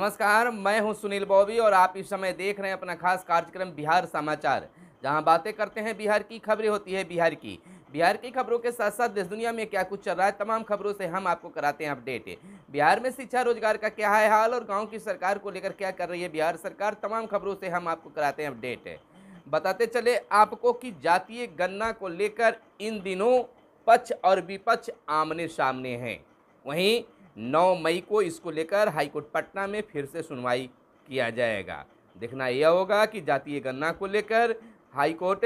नमस्कार मैं हूं सुनील बौबी और आप इस समय देख रहे हैं अपना खास कार्यक्रम बिहार समाचार जहां बातें करते हैं बिहार की खबरें होती है बिहार की बिहार की खबरों के साथ साथ देश दुनिया में क्या कुछ चल रहा है तमाम खबरों से हम आपको कराते हैं अपडेट बिहार में शिक्षा रोजगार का क्या है हाल और गाँव की सरकार को लेकर क्या कर रही है बिहार सरकार तमाम खबरों से हम आपको कराते हैं अपडेट बताते चले आपको कि जातीय गन्ना को लेकर इन दिनों पक्ष और विपक्ष आमने सामने हैं वहीं नौ मई को इसको लेकर हाईकोर्ट पटना में फिर से सुनवाई किया जाएगा देखना यह होगा कि जातीय गणना को लेकर हाईकोर्ट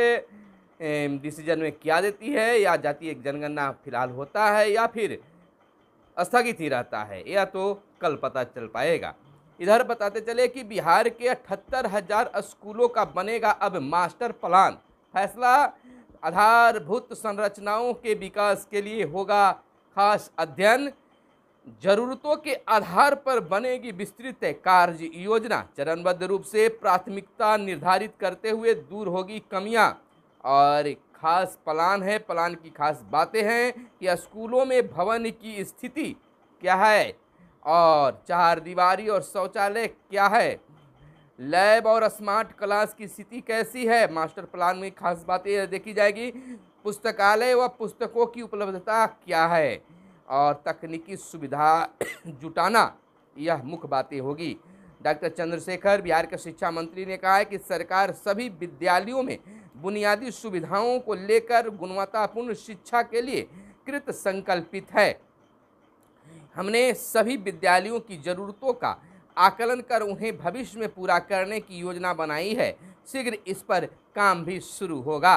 डिसीजन में क्या देती है या जातीय जनगणना फिलहाल होता है या फिर स्थगित ही रहता है यह तो कल पता चल पाएगा इधर बताते चले कि बिहार के अठहत्तर हजार स्कूलों का बनेगा अब मास्टर प्लान फैसला आधारभूत संरचनाओं के विकास के लिए होगा खास अध्ययन जरूरतों के आधार पर बनेगी विस्तृत कार्य योजना चरणबद्ध रूप से प्राथमिकता निर्धारित करते हुए दूर होगी कमियां और खास प्लान है प्लान की खास बातें हैं कि स्कूलों में भवन की स्थिति क्या है और चार दीवारी और शौचालय क्या है लैब और स्मार्ट क्लास की स्थिति कैसी है मास्टर प्लान में खास बातें देखी जाएगी पुस्तकालय व पुस्तकों की उपलब्धता क्या है और तकनीकी सुविधा जुटाना यह मुख्य बातें होगी डॉक्टर चंद्रशेखर बिहार के शिक्षा मंत्री ने कहा है कि सरकार सभी विद्यालयों में बुनियादी सुविधाओं को लेकर गुणवत्तापूर्ण शिक्षा के लिए कृत संकल्पित है हमने सभी विद्यालयों की जरूरतों का आकलन कर उन्हें भविष्य में पूरा करने की योजना बनाई है शीघ्र इस पर काम भी शुरू होगा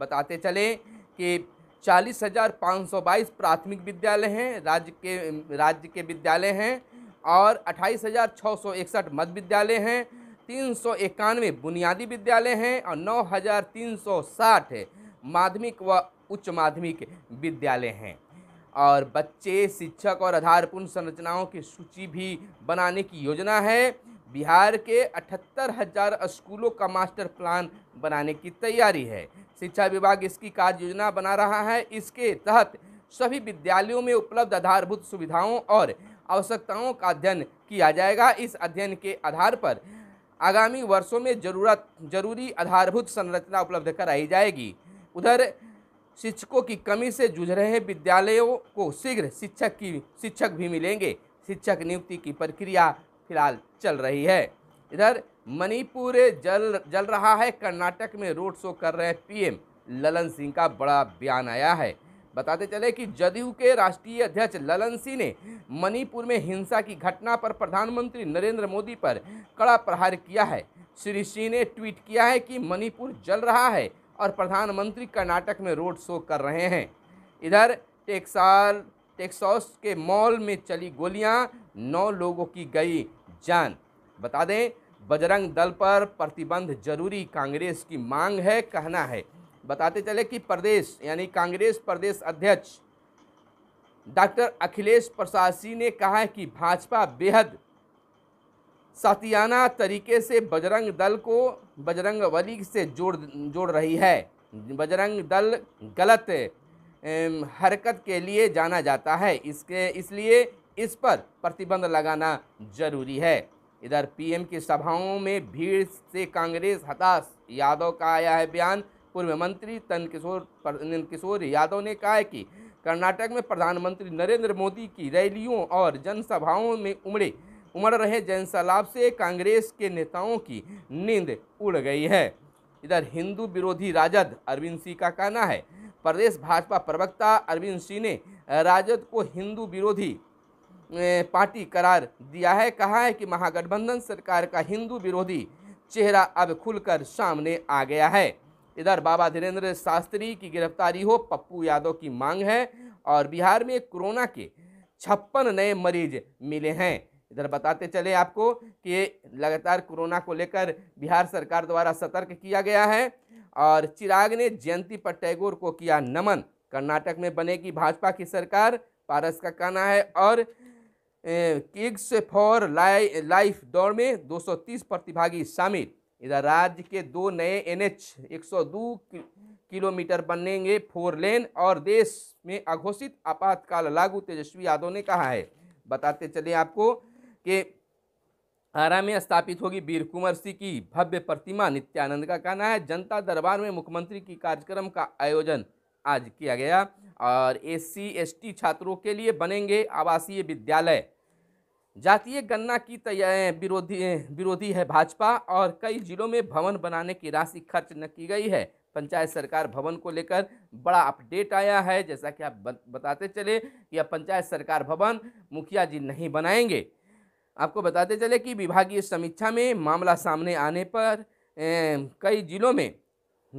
बताते चलें कि चालीस हज़ार पाँच सौ बाईस प्राथमिक विद्यालय हैं राज्य के राज्य के विद्यालय हैं और अट्ठाईस हज़ार छः सौ इकसठ मध्य विद्यालय हैं तीन सौ इक्यानवे बुनियादी विद्यालय हैं और नौ हज़ार तीन सौ साठ माध्यमिक व उच्च माध्यमिक विद्यालय हैं और बच्चे शिक्षक और आधारपूर्ण संरचनाओं की सूची भी बनाने की योजना है बिहार के अठहत्तर हज़ार स्कूलों का मास्टर प्लान बनाने की तैयारी है शिक्षा विभाग इसकी कार्य योजना बना रहा है इसके तहत सभी विद्यालयों में उपलब्ध आधारभूत सुविधाओं और आवश्यकताओं का अध्ययन किया जाएगा इस अध्ययन के आधार पर आगामी वर्षों में जरूरत जरूरी आधारभूत संरचना उपलब्ध कराई जाएगी उधर शिक्षकों की कमी से जूझ रहे विद्यालयों को शीघ्र शिक्षक की शिक्षक भी मिलेंगे शिक्षक नियुक्ति की प्रक्रिया फिलहाल चल रही है इधर मणिपुर जल जल रहा है कर्नाटक में रोड शो कर रहे पीएम ललन सिंह का बड़ा बयान आया है बताते चले कि जदयू के राष्ट्रीय अध्यक्ष ललन सिंह ने मणिपुर में हिंसा की घटना पर प्रधानमंत्री नरेंद्र मोदी पर कड़ा प्रहार किया है श्री सिंह ने ट्वीट किया है कि मणिपुर जल रहा है और प्रधानमंत्री कर्नाटक में रोड शो कर रहे हैं इधर टेक्साल टेक्सॉस के मॉल में चली गोलियां नौ लोगों की गई जान बता दें बजरंग दल पर प्रतिबंध जरूरी कांग्रेस की मांग है कहना है बताते चले कि प्रदेश यानी कांग्रेस प्रदेश अध्यक्ष डॉक्टर अखिलेश प्रसाद सिंह ने कहा है कि भाजपा बेहद सातियाना तरीके से बजरंग दल को बजरंग वली से जोड़ जोड़ रही है बजरंग दल गलत हरकत के लिए जाना जाता है इसके इसलिए इस पर प्रतिबंध लगाना जरूरी है इधर पीएम की सभाओं में भीड़ से कांग्रेस हताश यादव का आया है बयान पूर्व मंत्री तन किशोर किशोर यादव ने कहा है कि कर्नाटक में प्रधानमंत्री नरेंद्र मोदी की रैलियों और जनसभाओं में उमड़े उमड़ रहे जनसैलाब से कांग्रेस के नेताओं की नींद उड़ गई है इधर हिंदू विरोधी राजद अरविंद सिंह का कहना है प्रदेश भाजपा प्रवक्ता अरविंद सिंह ने राजद को हिंदू विरोधी पार्टी करार दिया है कहा है कि महागठबंधन सरकार का हिंदू विरोधी चेहरा अब खुलकर सामने आ गया है इधर बाबा धीरेन्द्र शास्त्री की गिरफ्तारी हो पप्पू यादव की मांग है और बिहार में कोरोना के छप्पन नए मरीज मिले हैं इधर बताते चले आपको कि लगातार कोरोना को लेकर बिहार सरकार द्वारा सतर्क किया गया है और चिराग ने जयंती पर टैगोर को किया नमन कर्नाटक में बनेगी भाजपा की सरकार पारस का कहना है और किग्स फॉर लाइ लाइफ दौड़ में 230 प्रतिभागी शामिल इधर राज्य के दो नए एनएच 102 किलोमीटर बनेंगे फोर लेन और देश में अघोषित आपातकाल लागू तेजस्वी यादव ने कहा है बताते चले आपको कि आरा में स्थापित होगी वीर कुंवर सिंह की भव्य प्रतिमा नित्यानंद का कहना है जनता दरबार में मुख्यमंत्री की कार्यक्रम का आयोजन आज किया गया और एस सी छात्रों के लिए बनेंगे आवासीय विद्यालय जातीय गन्ना की विरोधी विरोधी है भाजपा और कई जिलों में भवन बनाने की राशि खर्च न की गई है पंचायत सरकार भवन को लेकर बड़ा अपडेट आया है जैसा कि आप बताते चले कि अब पंचायत सरकार भवन मुखिया जी नहीं बनाएंगे आपको बताते चले कि विभागीय समीक्षा में मामला सामने आने पर ए, कई जिलों में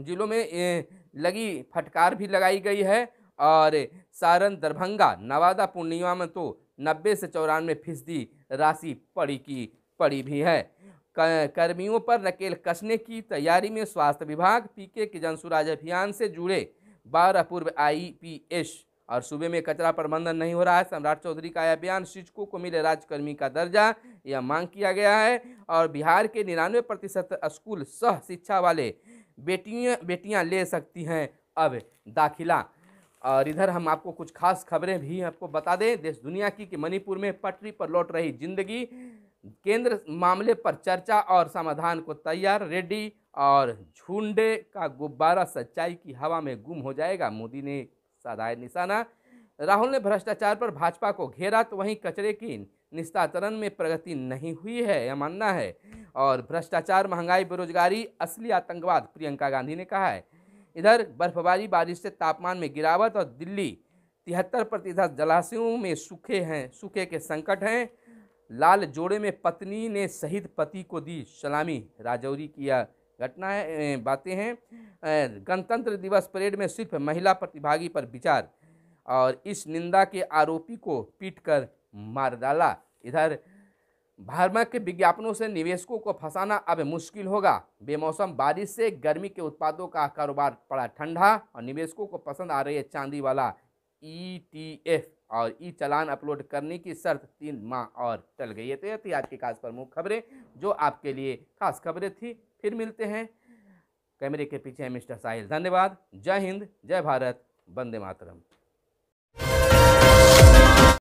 जिलों में ए, लगी फटकार भी लगाई गई है और सारण दरभंगा नवादा पूर्णिमा में तो नब्बे से चौरानवे फीसदी राशि पड़ी की पड़ी भी है कर्मियों पर नकेल कसने की तैयारी में स्वास्थ्य विभाग पीके के जनसुराज अभियान से जुड़े बारह पूर्व आईपीएस और सूबे में कचरा प्रबंधन नहीं हो रहा है सम्राट चौधरी का यह बयान शिक्षकों को मिले राज्यकर्मी का दर्जा यह मांग किया गया है और बिहार के निन्यानवे प्रतिशत स्कूल सह शिक्षा वाले बेटियाँ बेटियाँ ले सकती हैं अब दाखिला और इधर हम आपको कुछ खास खबरें भी आपको बता दें देश दुनिया की कि मणिपुर में पटरी पर लौट रही जिंदगी केंद्र मामले पर चर्चा और समाधान को तैयार रेड्डी और झुंडे का गुब्बारा सच्चाई की हवा में गुम हो जाएगा मोदी ने साधाय निशाना राहुल ने भ्रष्टाचार पर भाजपा को घेरा तो वहीं कचरे की निस्तारण में प्रगति नहीं हुई है यह मानना है और भ्रष्टाचार महंगाई बेरोजगारी असली आतंकवाद प्रियंका गांधी ने कहा है इधर बर्फबारी बारिश से तापमान में गिरावट और दिल्ली तिहत्तर प्रतिशत जलाशयों में सूखे हैं सूखे के संकट हैं लाल जोड़े में पत्नी ने शहीद पति को दी सलामी राजौरी किया घटना है बातें हैं गणतंत्र दिवस परेड में सिर्फ महिला प्रतिभागी पर विचार और इस निंदा के आरोपी को पीटकर मार डाला इधर भरमक के विज्ञापनों से निवेशकों को फंसाना अब मुश्किल होगा बेमौसम बारिश से गर्मी के उत्पादों का कारोबार पड़ा ठंडा और निवेशकों को पसंद आ रही है चांदी वाला ई e और ई चलान अपलोड करने की शर्त तीन माह और टल गई है तो यह थी आज की खास प्रमुख खबरें जो आपके लिए खास खबरें थी फिर मिलते हैं कैमरे के पीछे मिस्टर साहिल धन्यवाद जय हिंद जय भारत वंदे मातरम